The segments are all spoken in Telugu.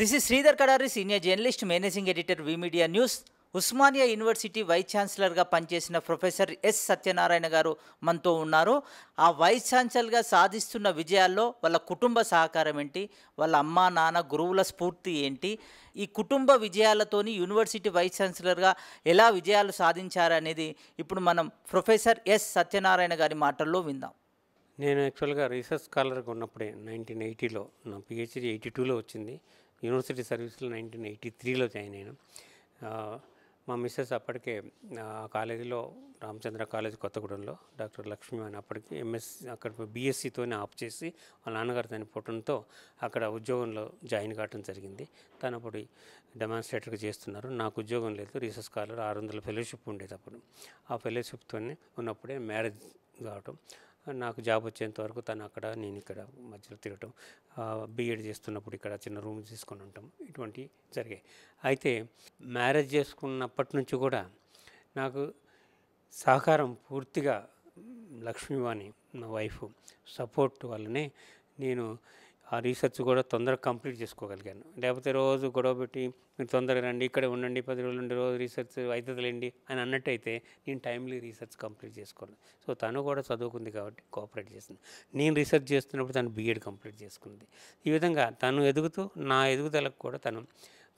this is Sridhar Kadari senior journalist managing editor media news Osmania university vice ఛాన్సలర్గా పనిచేసిన ప్రొఫెసర్ ఎస్ సత్యనారాయణ గారు మనతో ఉన్నారు ఆ వైస్ ఛాన్సలర్గా సాధిస్తున్న విజయాల్లో వాళ్ళ కుటుంబ సహకారం ఏంటి వాళ్ళ అమ్మ నాన్న గురువుల స్ఫూర్తి ఏంటి ఈ కుటుంబ విజయాలతోని యూనివర్సిటీ వైస్ ఛాన్సలర్గా ఎలా విజయాలు సాధించారనేది ఇప్పుడు మనం ప్రొఫెసర్ ఎస్ సత్యనారాయణ గారి మాటల్లో విందాం నేను యాక్చువల్గా రీసెర్చ్ స్కాలర్గా ఉన్నప్పుడే నైన్టీన్ ఎయిటీలో నా పిహెచ్డి ఎయిటీ టూలో వచ్చింది యూనివర్సిటీ సర్వీస్లో నైన్టీన్ ఎయిటీ త్రీలో జాయిన్ అయినాం మా మిస్సెస్ అప్పటికే ఆ కాలేజీలో రామచంద్ర కాలేజ్ కొత్తగూడెంలో డాక్టర్ లక్ష్మి అని అప్పటికి ఎంఎస్ అక్కడ బీఎస్సీతోనే ఆప్ చేసి వాళ్ళ నాన్నగారు చనిపోవడంతో అక్కడ ఉద్యోగంలో జాయిన్ కావడం జరిగింది తను అప్పుడు డెమాన్స్ట్రేటర్గా చేస్తున్నారు నాకు ఉద్యోగం లేదు రీసెర్చ్ స్కాలర్ ఆరు వందల ఫెలోషిప్ ఉండేది అప్పుడు ఆ ఫెలోషిప్తోనే ఉన్నప్పుడే మ్యారేజ్ కావటం నాకు జాబ్ వచ్చేంత వరకు తను అక్కడ నేను ఇక్కడ మధ్యలో తిరగటం బీఎడ్ చేస్తున్నప్పుడు ఇక్కడ చిన్న రూమ్ తీసుకొని ఉంటాం ఇటువంటి జరిగాయి అయితే మ్యారేజ్ చేసుకున్నప్పటి నుంచి కూడా నాకు సహకారం పూర్తిగా లక్ష్మీవాణి నా వైఫ్ సపోర్ట్ వల్లనే నేను ఆ రీసెర్చ్ కూడా తొందరగా కంప్లీట్ చేసుకోగలిగాను లేకపోతే రోజు గొడవ పెట్టి మీరు తొందరగా రండి ఇక్కడే ఉండండి పది రోజులు ఉండి రోజు రీసెర్చ్ అవుతుందిలేండి అని అన్నట్టయితే నేను టైంలీ రీసెర్చ్ కంప్లీట్ చేసుకోను సో తను కూడా చదువుకుంది కాబట్టి కోఆపరేట్ చేసింది నేను రీసెర్చ్ చేస్తున్నప్పుడు తను బీఎడ్ కంప్లీట్ చేసుకుంది ఈ విధంగా తను ఎదుగుతూ నా ఎదుగుదలకు కూడా తను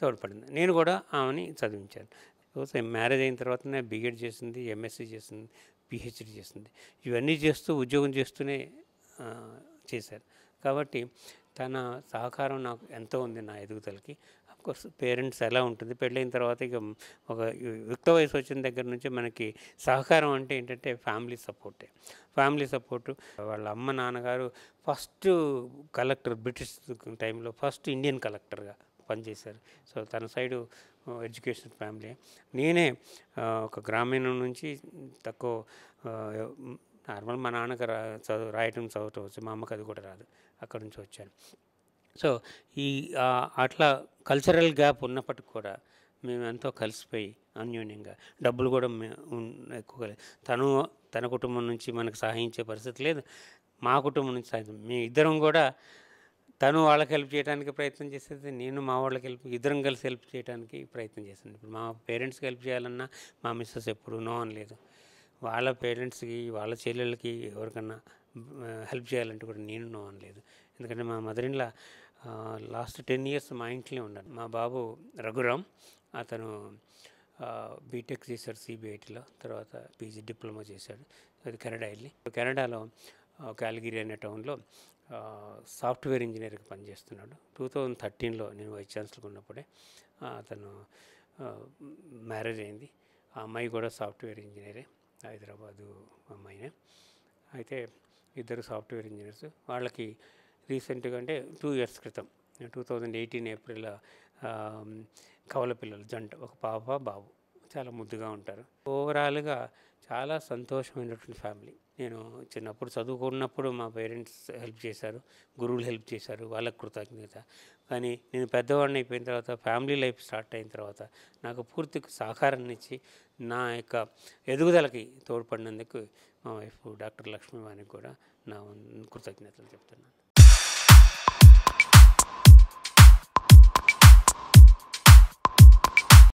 తోడ్పడింది నేను కూడా ఆమెని చదివించాను సో మ్యారేజ్ అయిన తర్వాతనే బీఎడ్ చేసింది ఎంఎస్సీ చేసింది పిహెచ్డి చేసింది ఇవన్నీ చేస్తూ ఉద్యోగం చేస్తూనే చేశారు కాబట్టి తన సహకారం నాకు ఎంతో ఉంది నా ఎదుగుదలకి అఫ్కోర్స్ పేరెంట్స్ ఎలా ఉంటుంది పెళ్ళైన తర్వాత ఇక ఒక యుక్త వయసు వచ్చిన దగ్గర నుంచి మనకి సహకారం అంటే ఏంటంటే ఫ్యామిలీ సపోర్టే ఫ్యామిలీ సపోర్టు వాళ్ళ అమ్మ నాన్నగారు ఫస్ట్ కలెక్టర్ బ్రిటిష్ టైంలో ఫస్ట్ ఇండియన్ కలెక్టర్గా పనిచేశారు సో తన సైడు ఎడ్యుకేషన్ ఫ్యామిలీ నేనే ఒక గ్రామీణం నుంచి తక్కువ నార్మల్ మా నాన్నకు రా చదువు రాయటం చదవచ్చు మా అమ్మకి అది కూడా రాదు అక్కడ నుంచి వచ్చాను సో ఈ అట్లా కల్చరల్ గ్యాప్ ఉన్నప్పటికి కూడా మేము ఎంతో కలిసిపోయి అన్యోన్యంగా డబ్బులు కూడా ఎక్కువ తను తన కుటుంబం నుంచి మనకు సహాయించే పరిస్థితి లేదు మా కుటుంబం నుంచి సహాయం మేము ఇద్దరం కూడా తను వాళ్ళకి హెల్ప్ చేయడానికి ప్రయత్నం చేసేది నేను మా వాళ్ళకి హెల్ప్ ఇద్దరం కలిసి హెల్ప్ చేయడానికి ప్రయత్నం చేశాను ఇప్పుడు మా పేరెంట్స్కి హెల్ప్ చేయాలన్నా మా మిస్సెస్ ఎప్పుడు నో అనలేదు వాళ్ళ పేరెంట్స్కి వాళ్ళ చెల్లెళ్ళకి ఎవరికన్నా హెల్ప్ చేయాలంటే కూడా నేను అనలేదు ఎందుకంటే మా mother in law last ten years మా ఇంట్లో ఉన్నాడు మా బాబు రఘురామ్ అతను బీటెక్ చేశాడు సిబిఐటీలో తర్వాత పీజీ డిప్లొమా చేశాడు అది కెనడా వెళ్ళి కెనడాలో క్యాలగిరి అనే టౌన్లో సాఫ్ట్వేర్ ఇంజనీర్గా పనిచేస్తున్నాడు టూ థౌజండ్ థర్టీన్లో నేను వైస్ ఛాన్సలర్గా ఉన్నప్పుడే అతను మ్యారేజ్ అయింది ఆ అమ్మాయి కూడా సాఫ్ట్వేర్ ఇంజనీరే హైదరాబాదు అమ్మాయినే అయితే ఇద్దరు సాఫ్ట్వేర్ ఇంజనీర్స్ వాళ్ళకి రీసెంట్గా అంటే టూ ఇయర్స్ క్రితం టూ థౌజండ్ ఎయిటీన్ ఏప్రిల్ కవల పిల్లలు జంట ఒక పాప బాబు చాలా ముద్దుగా ఉంటారు ఓవరాల్గా చాలా సంతోషమైనటువంటి ఫ్యామిలీ నేను చిన్నప్పుడు చదువుకున్నప్పుడు మా పేరెంట్స్ హెల్ప్ చేశారు గురువులు హెల్ప్ చేశారు వాళ్ళకు కృతజ్ఞత కానీ నేను పెద్దవాడిని అయిపోయిన తర్వాత ఫ్యామిలీ లైఫ్ స్టార్ట్ అయిన తర్వాత నాకు పూర్తి సహకారాన్ని ఇచ్చి నా యొక్క ఎదుగుదలకి తోడ్పడినందుకు మా వైఫ్ డాక్టర్ లక్ష్మీవాణికి కూడా నా కృతజ్ఞతలు చెప్తున్నాను